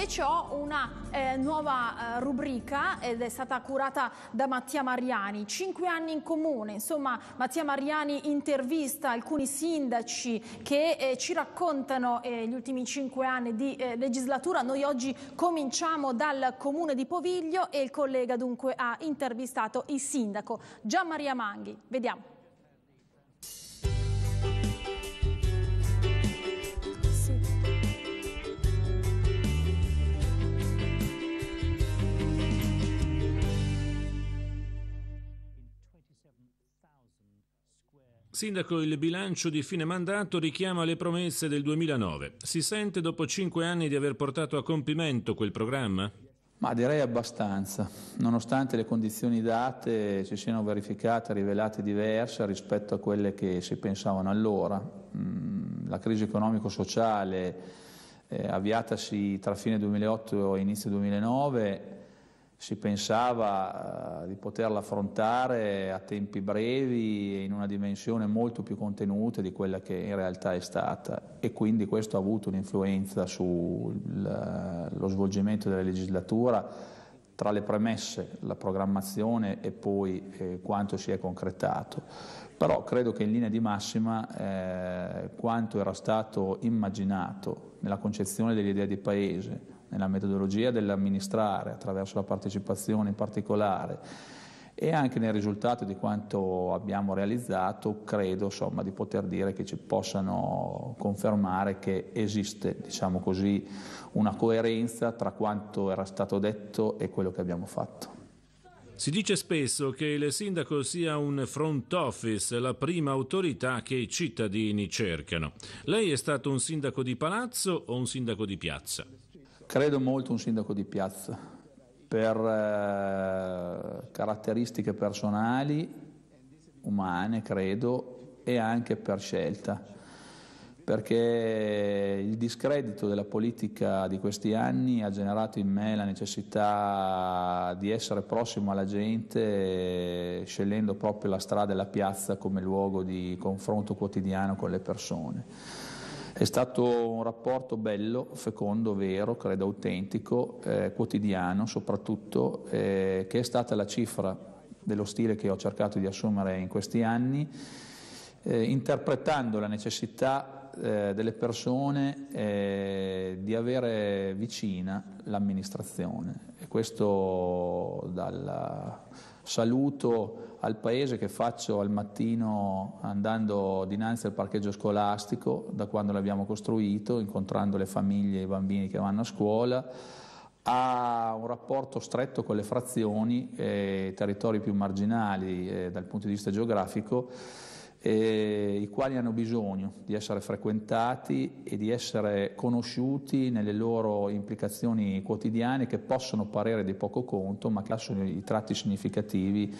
invece ho una eh, nuova eh, rubrica ed è stata curata da Mattia Mariani. Cinque anni in comune, insomma Mattia Mariani intervista alcuni sindaci che eh, ci raccontano eh, gli ultimi cinque anni di eh, legislatura. Noi oggi cominciamo dal comune di Poviglio e il collega dunque ha intervistato il sindaco Gian Maria Manghi. Vediamo. Sindaco, il bilancio di fine mandato richiama le promesse del 2009. Si sente dopo cinque anni di aver portato a compimento quel programma? Ma direi abbastanza, nonostante le condizioni date si siano verificate, rivelate diverse rispetto a quelle che si pensavano allora. Mm, la crisi economico-sociale eh, avviatasi tra fine 2008 e inizio 2009 si pensava eh, di poterla affrontare a tempi brevi e in una dimensione molto più contenuta di quella che in realtà è stata e quindi questo ha avuto un'influenza sullo eh, svolgimento della legislatura tra le premesse, la programmazione e poi eh, quanto si è concretato. Però credo che in linea di massima eh, quanto era stato immaginato nella concezione dell'idea di paese, nella metodologia dell'amministrare attraverso la partecipazione in particolare e anche nel risultato di quanto abbiamo realizzato credo insomma, di poter dire che ci possano confermare che esiste diciamo così, una coerenza tra quanto era stato detto e quello che abbiamo fatto. Si dice spesso che il sindaco sia un front office, la prima autorità che i cittadini cercano. Lei è stato un sindaco di palazzo o un sindaco di piazza? Credo molto un sindaco di piazza, per eh, caratteristiche personali, umane credo, e anche per scelta, perché il discredito della politica di questi anni ha generato in me la necessità di essere prossimo alla gente, scegliendo proprio la strada e la piazza come luogo di confronto quotidiano con le persone. È stato un rapporto bello, fecondo, vero, credo autentico, eh, quotidiano soprattutto, eh, che è stata la cifra dello stile che ho cercato di assumere in questi anni, eh, interpretando la necessità eh, delle persone eh, di avere vicina l'amministrazione. E questo dal saluto al paese che faccio al mattino andando dinanzi al parcheggio scolastico, da quando l'abbiamo costruito, incontrando le famiglie e i bambini che vanno a scuola, ha un rapporto stretto con le frazioni e territori più marginali eh, dal punto di vista geografico eh, i quali hanno bisogno di essere frequentati e di essere conosciuti nelle loro implicazioni quotidiane che possono parere di poco conto, ma che sono i tratti significativi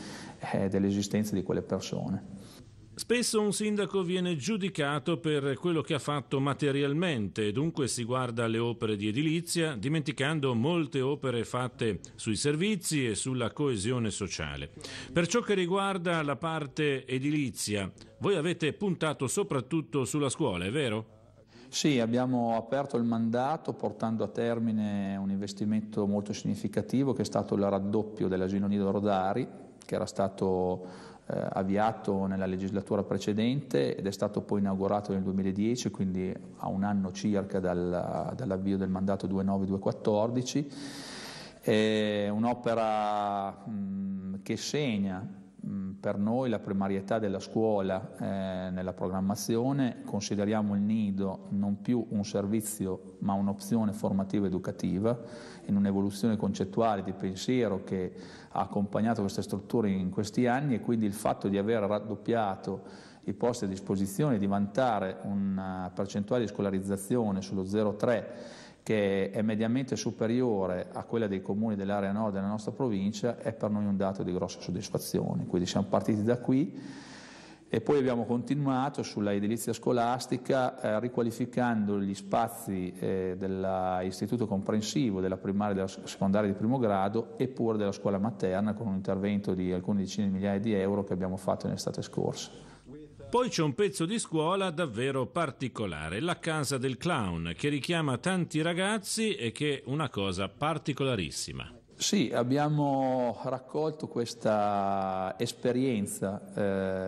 eh, dell'esistenza di quelle persone. Spesso un sindaco viene giudicato per quello che ha fatto materialmente, dunque si guarda alle opere di edilizia, dimenticando molte opere fatte sui servizi e sulla coesione sociale. Per ciò che riguarda la parte edilizia, voi avete puntato soprattutto sulla scuola, è vero? Sì, abbiamo aperto il mandato portando a termine un investimento molto significativo che è stato il raddoppio dell'asilo nido Rodari che era stato eh, avviato nella legislatura precedente ed è stato poi inaugurato nel 2010, quindi a un anno circa dal, dall'avvio del mandato 29-2014. È un'opera mh, che segna per noi la primarietà della scuola eh, nella programmazione, consideriamo il nido non più un servizio ma un'opzione formativa educativa in un'evoluzione concettuale di pensiero che ha accompagnato queste strutture in questi anni e quindi il fatto di aver raddoppiato i posti a disposizione, di vantare una percentuale di scolarizzazione sullo 0,3 che è mediamente superiore a quella dei comuni dell'area nord della nostra provincia, è per noi un dato di grossa soddisfazione. Quindi siamo partiti da qui e poi abbiamo continuato sulla edilizia scolastica eh, riqualificando gli spazi eh, dell'istituto comprensivo, della primaria e della secondaria di primo grado e pure della scuola materna con un intervento di alcune decine di migliaia di euro che abbiamo fatto nell'estate scorsa. Poi c'è un pezzo di scuola davvero particolare, La casa del clown, che richiama tanti ragazzi e che è una cosa particolarissima. Sì, abbiamo raccolto questa esperienza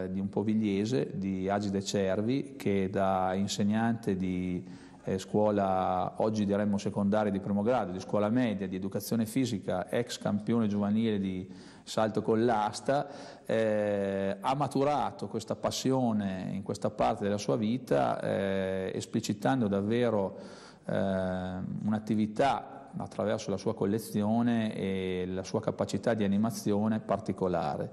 eh, di un povigliese, di Agide Cervi, che da insegnante di eh, scuola oggi diremmo secondaria di primo grado, di scuola media, di educazione fisica, ex campione giovanile di salto con l'asta, eh, ha maturato questa passione in questa parte della sua vita eh, esplicitando davvero eh, un'attività attraverso la sua collezione e la sua capacità di animazione particolare.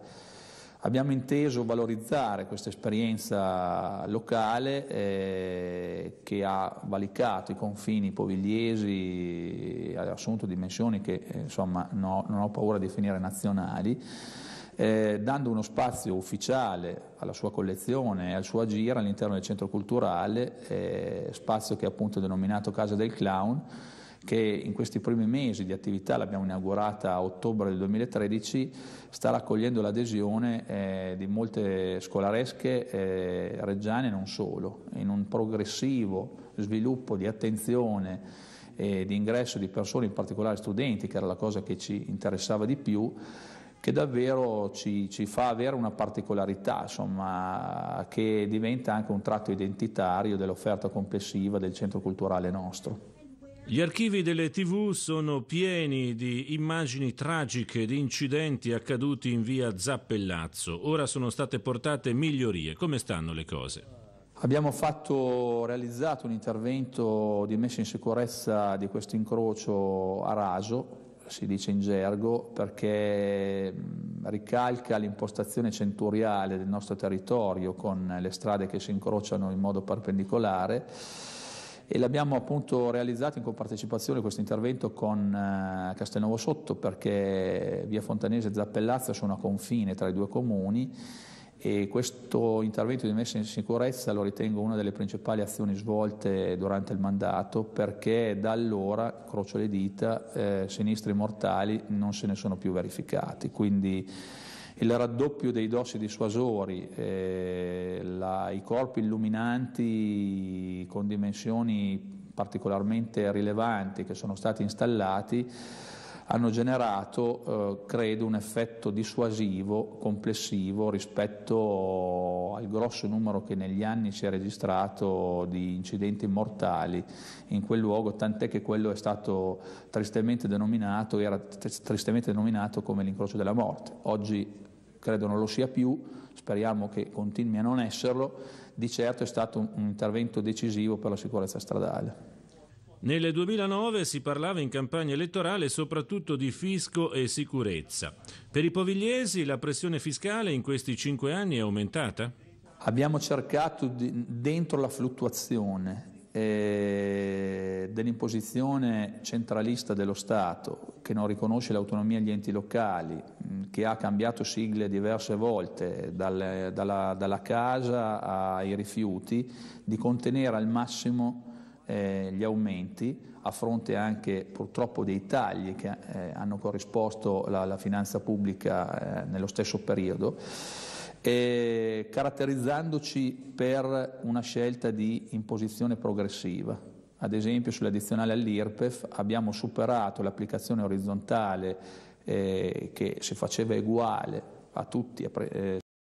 Abbiamo inteso valorizzare questa esperienza locale eh, che ha valicato i confini povigliesi, ha eh, assunto dimensioni che eh, insomma, no, non ho paura di definire nazionali, eh, dando uno spazio ufficiale alla sua collezione e al suo agire all'interno del centro culturale, eh, spazio che è appunto denominato Casa del Clown che in questi primi mesi di attività, l'abbiamo inaugurata a ottobre del 2013, sta raccogliendo l'adesione eh, di molte scolaresche eh, reggiane e non solo, in un progressivo sviluppo di attenzione e di ingresso di persone, in particolare studenti, che era la cosa che ci interessava di più, che davvero ci, ci, fa avere una particolarità, insomma, che diventa anche un tratto identitario dell'offerta complessiva del centro culturale nostro. Gli archivi delle tv sono pieni di immagini tragiche di incidenti accaduti in via Zappellazzo. Ora sono state portate migliorie. Come stanno le cose? Abbiamo fatto, realizzato un intervento di messa in sicurezza di questo incrocio a raso, si dice in gergo, perché ricalca l'impostazione centuriale del nostro territorio con le strade che si incrociano in modo perpendicolare e l'abbiamo appunto realizzato in compartecipazione questo intervento con eh, Castelnuovo Sotto perché via Fontanese e Zappellazzo sono a confine tra i due comuni e questo intervento di messa in sicurezza lo ritengo una delle principali azioni svolte durante il mandato perché da allora, crocio le dita, eh, sinistri mortali non se ne sono più verificati, quindi il raddoppio dei dossi dissuasori, eh, la, i corpi illuminanti con dimensioni particolarmente rilevanti che sono stati installati hanno generato, eh, credo, un effetto dissuasivo complessivo rispetto al grosso numero che negli anni si è registrato di incidenti mortali in quel luogo, tant'è che quello è stato tristemente denominato, era tristemente denominato come l'incrocio della morte. Oggi credo non lo sia più, speriamo che continui a non esserlo, di certo è stato un intervento decisivo per la sicurezza stradale. Nel 2009 si parlava in campagna elettorale soprattutto di fisco e sicurezza. Per i povigliesi la pressione fiscale in questi cinque anni è aumentata? Abbiamo cercato di, dentro la fluttuazione eh, dell'imposizione centralista dello Stato che non riconosce l'autonomia agli enti locali, che ha cambiato sigle diverse volte, dal, dalla, dalla, casa ai rifiuti, di contenere al massimo eh, gli aumenti, a fronte anche purtroppo dei tagli che eh, hanno corrisposto la finanza pubblica eh, nello stesso periodo, caratterizzandoci per una scelta di imposizione progressiva. Ad esempio sull'addizionale all'IRPEF abbiamo superato l'applicazione orizzontale eh, che si faceva uguale a tutti a, pre- eh,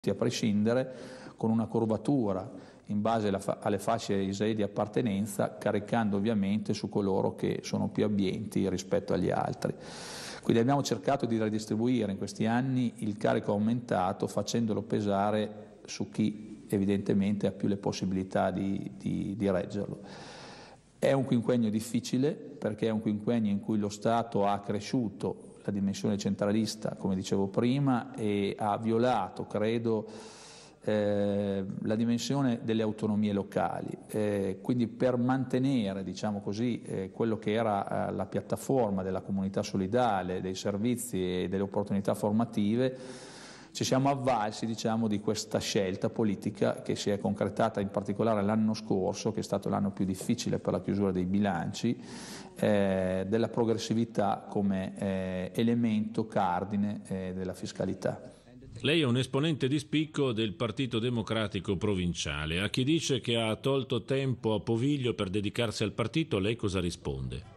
a prescindere, con una curvatura in base fa- alle fasce ISEE di appartenenza, caricando ovviamente su coloro che sono più abbienti rispetto agli altri. Quindi abbiamo cercato di redistribuire in questi anni il carico aumentato facendolo pesare su chi evidentemente ha più le possibilità di, di, di reggerlo. È un quinquennio difficile perché è un quinquennio in cui lo Stato ha cresciuto la dimensione centralista, come dicevo prima, e ha violato, credo, eh, la dimensione delle autonomie locali. Eh, quindi per mantenere diciamo così, eh, quello che era la piattaforma della comunità solidale, dei servizi e delle opportunità formative, ci siamo avvalsi diciamo, di questa scelta politica che si è concretata in particolare l'anno scorso, che è stato l'anno più difficile per la chiusura dei bilanci, eh, della progressività come eh, elemento cardine eh, della fiscalità. Lei è un esponente di spicco del Partito Democratico Provinciale. A chi dice che ha tolto tempo a Poviglio per dedicarsi al partito, lei cosa risponde?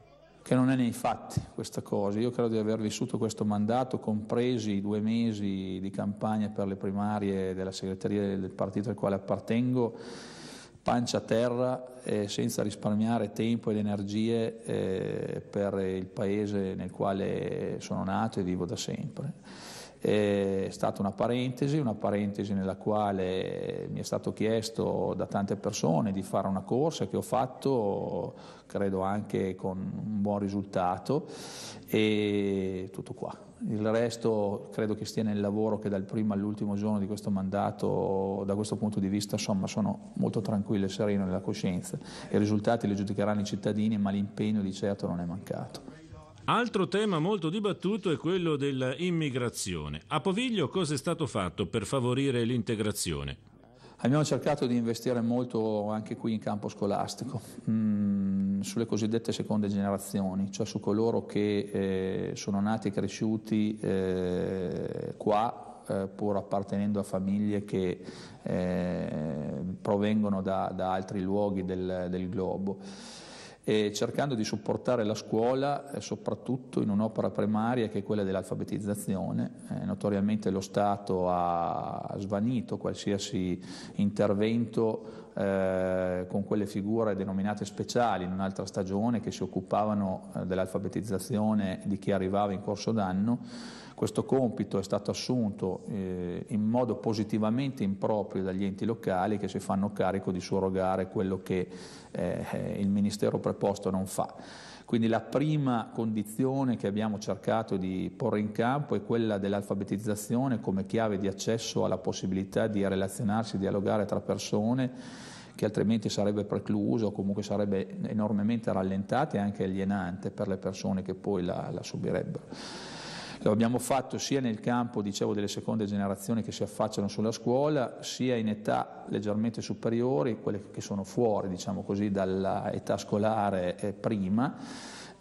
che non è nei fatti questa cosa. Io credo di aver vissuto questo mandato, compresi i due mesi di campagna per le primarie della segreteria del partito al quale appartengo, pancia a terra eh, senza risparmiare tempo ed energie eh, per il paese nel quale sono nato e vivo da sempre. È stata una parentesi, una parentesi nella quale mi è stato chiesto da tante persone di fare una corsa che ho fatto, credo anche con un buon risultato e tutto qua. Il resto credo che stia nel lavoro che dal primo all'ultimo giorno di questo mandato, da questo punto di vista, insomma, sono molto tranquillo e sereno nella coscienza. I risultati li giudicheranno i cittadini, ma l'impegno di certo non è mancato. Altro tema molto dibattuto è quello dell'immigrazione. A Poviglio cosa è stato fatto per favorire l'integrazione? Abbiamo cercato di investire molto anche qui in campo scolastico, mm, sulle cosiddette seconde generazioni, cioè su coloro che eh, sono nati e cresciuti eh, qua eh, pur appartenendo a famiglie che provengono da, altri luoghi del globo e cercando di supportare la scuola eh, soprattutto in un'opera primaria che è quella dell'alfabetizzazione. Eh, notoriamente lo Stato ha svanito qualsiasi intervento eh, con quelle figure denominate speciali in un'altra stagione che si occupavano eh, dell'alfabetizzazione di chi arrivava in corso d'anno. Questo compito è stato assunto eh, in modo positivamente improprio dagli enti locali che si fanno carico di surrogare quello che eh, il Ministero preposto non fa. Quindi la prima condizione che abbiamo cercato di porre in campo è quella dell'alfabetizzazione come chiave di accesso alla possibilità di relazionarsi, dialogare tra persone che altrimenti sarebbe precluso o comunque sarebbe enormemente rallentata e anche alienante per le persone che poi la, la subirebbero. Lo certo, abbiamo fatto sia nel campo dicevo, delle seconde generazioni che si affacciano sulla scuola, sia in età leggermente superiori, quelle che sono fuori diciamo così, dall'età scolare eh, prima.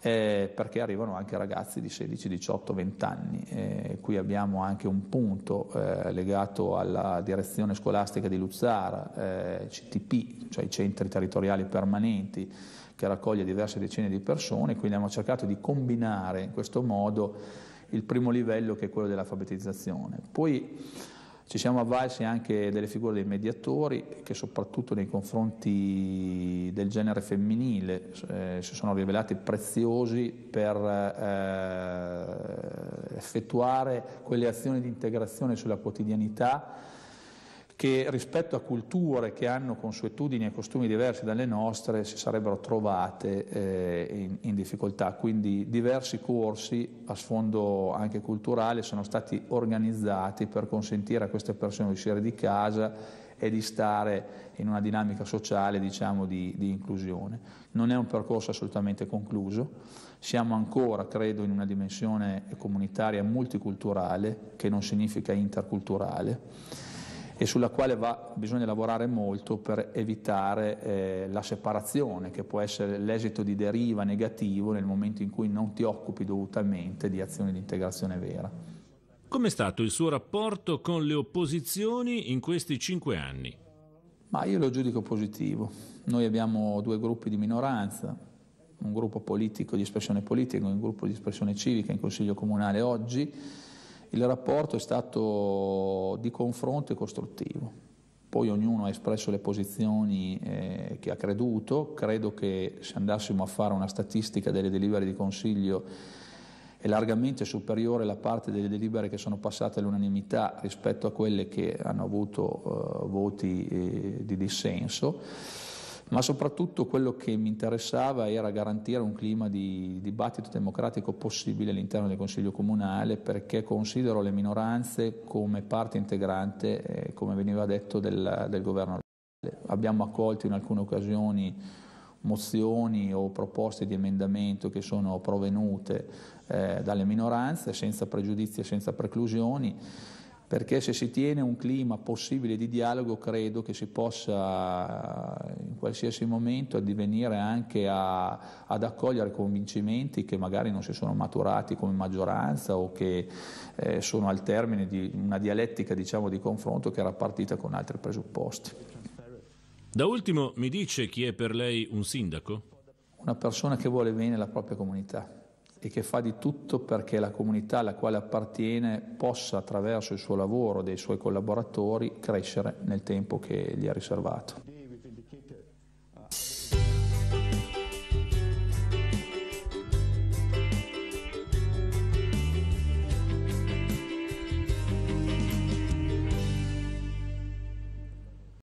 Eh, perché arrivano anche ragazzi di 16, 18, 20 anni. Eh, qui abbiamo anche un punto eh, legato alla direzione scolastica di Luzzara, eh, CTP, cioè i centri territoriali permanenti, che raccoglie diverse decine di persone, quindi abbiamo cercato di combinare in questo modo il primo livello che è quello dell'alfabetizzazione. Poi ci siamo avvalsi anche delle figure dei mediatori che soprattutto nei confronti del genere femminile eh, si sono rivelati preziosi per eh, effettuare quelle azioni di integrazione sulla quotidianità che rispetto a culture che hanno consuetudini e costumi diversi dalle nostre si sarebbero trovate eh, in, in, difficoltà. Quindi diversi corsi a sfondo anche culturale sono stati organizzati per consentire a queste persone di uscire di casa e di stare in una dinamica sociale diciamo, di, di inclusione. Non è un percorso assolutamente concluso, siamo ancora, credo, in una dimensione comunitaria multiculturale, che non significa interculturale e sulla quale va, bisogna lavorare molto per evitare eh, la separazione, che può essere l'esito di deriva negativo nel momento in cui non ti occupi dovutamente di azioni di integrazione vera. Com'è stato il suo rapporto con le opposizioni in questi cinque anni? Ma io lo giudico positivo. Noi abbiamo due gruppi di minoranza, un gruppo politico di espressione politica e un gruppo di espressione civica in Consiglio Comunale oggi il rapporto è stato di confronto e costruttivo. Poi ognuno ha espresso le posizioni eh, che ha creduto, credo che se andassimo a fare una statistica delle delibere di Consiglio è largamente superiore la parte delle delibere che sono passate all'unanimità rispetto a quelle che hanno avuto eh, voti eh, di dissenso ma soprattutto quello che mi interessava era garantire un clima di dibattito democratico possibile all'interno del Consiglio Comunale perché considero le minoranze come parte integrante, eh, come veniva detto, del, del governo locale. Abbiamo accolto in alcune occasioni mozioni o proposte di emendamento che sono provenute eh, dalle minoranze senza pregiudizi e senza preclusioni perché se si tiene un clima possibile di dialogo credo che si possa in qualsiasi momento addivenire anche a, ad accogliere convincimenti che magari non si sono maturati come maggioranza o che eh, sono al termine di una dialettica diciamo, di confronto che era partita con altri presupposti. Da ultimo mi dice chi è per lei un sindaco? Una persona che vuole bene la propria comunità e che fa di tutto perché la comunità alla quale appartiene possa attraverso il suo lavoro, e dei suoi collaboratori, crescere nel tempo che gli è riservato.